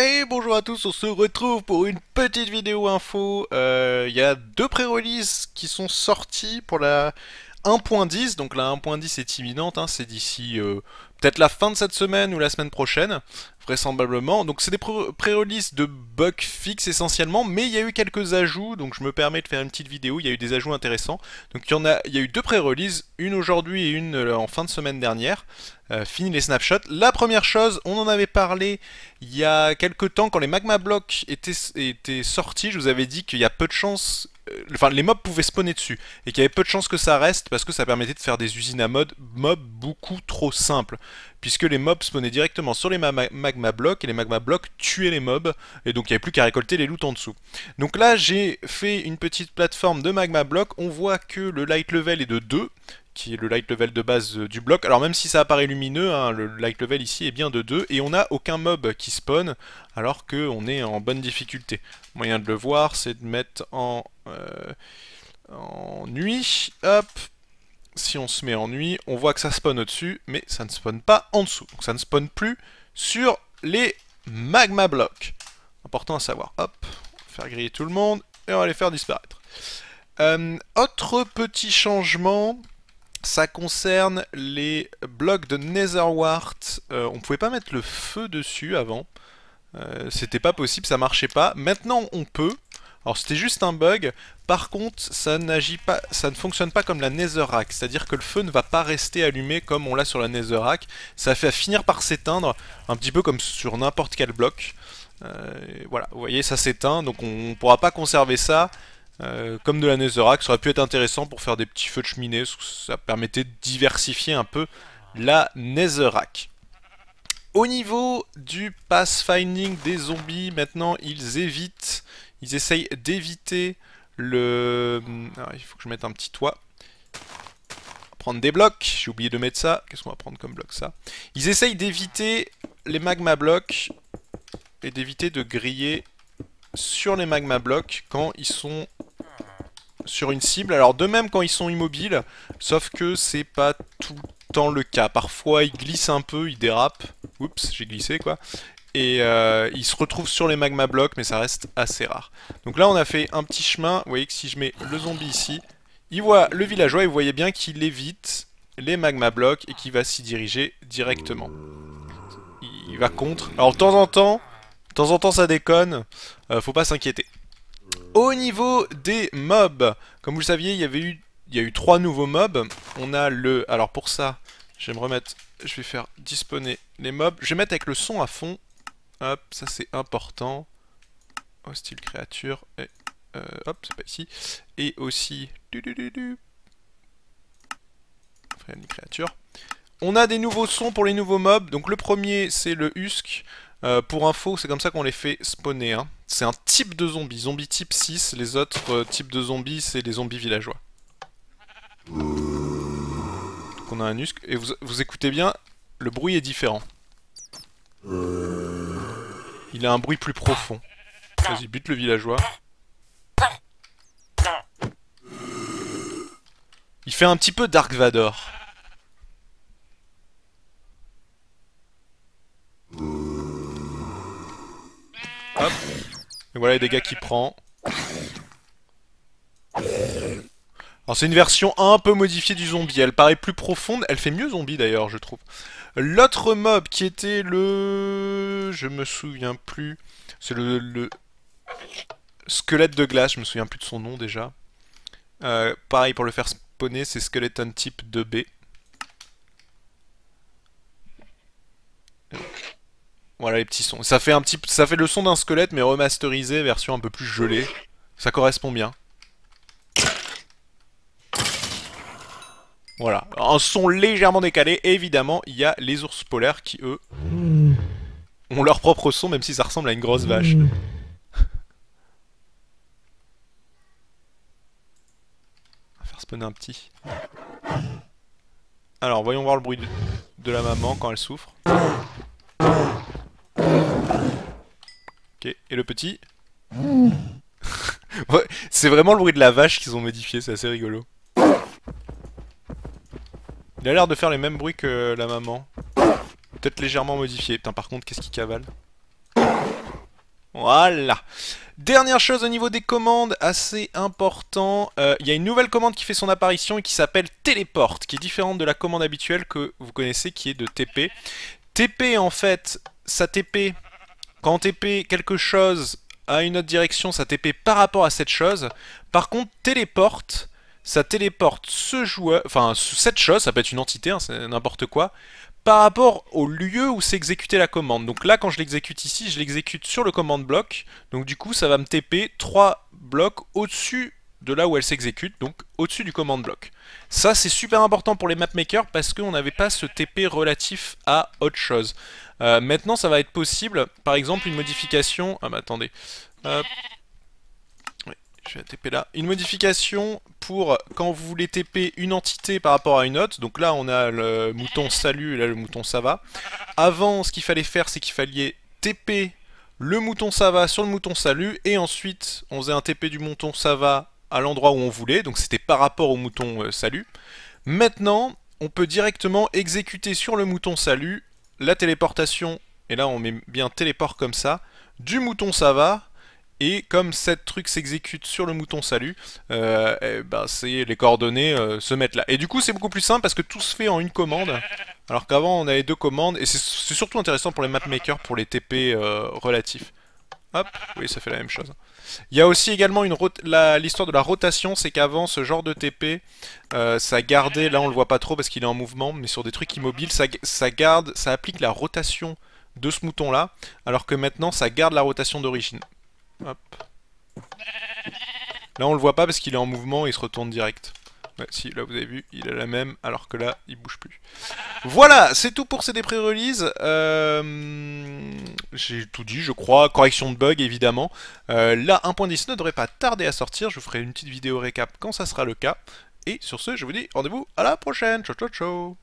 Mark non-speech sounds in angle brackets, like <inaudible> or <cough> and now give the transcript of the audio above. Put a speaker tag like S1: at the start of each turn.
S1: Et bonjour à tous, on se retrouve pour une petite vidéo info. Il euh, y a deux pré-releases qui sont sortis pour la 1.10, donc la 1.10 est imminente, hein, c'est d'ici euh, peut-être la fin de cette semaine ou la semaine prochaine, vraisemblablement. Donc c'est des pré-releases de bugs fixes essentiellement, mais il y a eu quelques ajouts, donc je me permets de faire une petite vidéo, il y a eu des ajouts intéressants. Donc il y, en a, il eu deux pré-releases, une aujourd'hui et une euh, en fin de semaine dernière. Euh, fini les snapshots. La première chose, on en avait parlé il y a quelques temps quand les Magma Blocks étaient, étaient sortis, je vous avais dit qu'il y a peu de chances euh, enfin les mobs pouvaient spawner dessus et qu'il y avait peu de chances que ça reste parce que ça permettait de faire des usines à mode mobs beaucoup trop simples puisque les mobs spawnaient directement sur les magma blocs et les magma blocs tuaient les mobs et donc il n'y avait plus qu'à récolter les loot en dessous. Donc là j'ai fait une petite plateforme de magma blocs, on voit que le light level est de 2, qui est le light level de base euh, du bloc. Alors même si ça apparaît lumineux, hein, le light level ici est bien de 2, et on n'a aucun mob qui spawn, alors qu'on est en bonne difficulté. Moyen de le voir, c'est de mettre euh, en, nuit, hop, si on se met en nuit, on voit que ça spawn au-dessus, mais ça ne spawn pas en dessous. Donc ça ne spawn plus sur les magma blocs. Important à savoir. Hop, faire griller tout le monde et on va les faire disparaître. Euh, autre petit changement, ça concerne les blocs de Netherwart. Euh, on ne pouvait pas mettre le feu dessus avant. Euh, c'était pas possible, ça marchait pas. Maintenant on peut. Alors c'était juste un bug. Par contre, ça n'agit pas, ça ne fonctionne pas comme la Netherrack, c'est-à-dire que le feu ne va pas rester allumé comme on l'a sur la Netherrack. Ça fait finir par s'éteindre, un petit peu comme sur n'importe quel bloc. Euh, voilà, vous voyez, ça s'éteint, donc on ne pourra pas conserver ça. Euh, comme de la Netherrack, ça aurait pu être intéressant pour faire des petits feux de cheminée, ça permettait de diversifier un peu la Netherrack. Au niveau du pathfinding des zombies, maintenant ils évitent, ils essayent d'éviter le... Euh, ah, il faut que je mette un petit toit. Prendre des blocs, j'ai oublié de mettre ça, qu'est-ce qu'on va prendre comme bloc ça Ils essayent d'éviter les magma blocs et d'éviter de griller sur les magma blocs quand ils sont sur une cible. Alors de même quand ils sont immobiles, sauf que c'est pas tout le temps le cas. Parfois ils glissent un peu, ils dérapent. Oups, j'ai glissé quoi. Et euh, ils se retrouvent sur les magma blocs, mais ça reste assez rare. Donc là on a fait un petit chemin. Vous voyez que si je mets le zombie ici, il voit le villageois et vous voyez bien qu'il évite les magma blocs et qu'il va s'y diriger directement. Il va contre. Alors de temps en temps, de temps en temps ça déconne, euh, faut pas s'inquiéter. Au niveau des mobs, comme vous le saviez, il y avait eu, il y a eu trois nouveaux mobs. On a le, alors pour ça, je vais me remettre, je vais faire disponer les mobs. Je vais mettre avec le son à fond. Hop, ça c'est important. Hostile créature et euh, hop, c'est pas ici. Et aussi du, du, du, créature. On a des nouveaux sons pour les nouveaux mobs. Donc le premier, c'est le husk. Euh, pour info, c'est comme ça qu'on les fait spawner. Hein. C'est un type de zombies. Zombies type 6, les autres euh, types de zombies, c'est les zombies villageois. Donc on a un usque. et vous, vous écoutez bien, le bruit est différent. Il a un bruit plus profond. Vas-y, bute le villageois. Il fait un petit peu Dark Vador. voilà les dégâts qu'il prend. Alors c'est une version un peu modifiée du zombie, elle paraît plus profonde, elle fait mieux zombie d'ailleurs je trouve. L'autre mob qui était le... je me souviens plus, c'est le, le, squelette de glace, je me souviens plus de son nom déjà. Euh, pareil pour le faire spawner, c'est skeleton type 2B. Voilà les petits sons. Ça fait, un petit, ça fait le son d'un squelette, mais remasterisé, version un peu plus gelée. Ça correspond bien. Voilà. Un son légèrement décalé. évidemment, il y a les ours polaires qui, eux, ont leur propre son, même si ça ressemble à une grosse vache. On va faire spawner un petit. Alors, voyons voir le bruit de la maman quand elle souffre. Ok, et le petit <laughs> C'est vraiment le bruit de la vache qu'ils ont modifié, c'est assez rigolo. Il a l'air de faire les mêmes bruits que la maman. Peut-être légèrement modifié. Putain, par contre, qu'est-ce qui cavale voilà Dernière chose au niveau des commandes, assez important, euh, il y a une nouvelle commande qui fait son apparition et qui s'appelle Téléporte, qui est différente de la commande habituelle que vous connaissez qui est de TP. TP en fait, sa TP quand TP quelque chose à une autre direction, ça TP par rapport à cette chose. Par contre, téléporte, ça téléporte ce joueur, enfin cette chose, ça peut être une entité, hein, c'est n'importe quoi, par rapport au lieu où s'est exécutée la commande. Donc là, quand je l'exécute ici, je l'exécute sur le command block. Donc du coup, ça va me TP 3 blocs au-dessus de là où elle s'exécute, donc au-dessus du command block. Ça, c'est super important pour les mapmakers parce qu'on n'avait pas ce TP relatif à autre chose. Euh, maintenant, ça va être possible, par exemple, une modification... Ah bah attendez... je vais TP là. Une modification pour quand vous voulez TP une entité par rapport à une autre. Donc là, on a le mouton salut et là, le mouton ça va. Avant, ce qu'il fallait faire, c'est qu'il fallait TP le mouton ça va sur le mouton salut et ensuite on faisait un TP du mouton ça va à l'endroit où on voulait, donc c'était par rapport au mouton euh, salut. Maintenant, on peut directement exécuter sur le mouton salut la téléportation, et là on met bien téléport comme ça, du mouton ça va, et comme cette truc s'exécute sur le mouton salut, euh, eh ben, c'est les coordonnées euh, se mettent là. Et du coup c'est beaucoup plus simple parce que tout se fait en une commande, alors qu'avant on avait deux commandes, et c'est surtout intéressant pour les mapmakers, pour les TP relatifs. Hop, oui, ça fait la même chose. Il y a aussi également une... l'histoire de la rotation, c'est qu'avant, ce genre de TP, euh, ça gardait, là on le voit pas trop parce qu'il est en mouvement, mais sur des trucs immobiles, ça, garde, ça applique la rotation de ce mouton-là, alors que maintenant, ça garde la rotation d'origine. Hop. Là, on le voit pas parce qu'il est en mouvement et il se retourne direct. Bah, si, là vous avez vu, il a la même, alors que là, il bouge plus. Voilà, c'est tout pour ces dépré releases euh, J'ai tout dit, je crois. Correction de bug, évidemment. Euh, là, 1.10 ne devrait pas tarder à sortir. Je vous ferai une petite vidéo récap quand ça sera le cas. Et sur ce, je vous dis rendez-vous à la prochaine. Ciao, ciao, ciao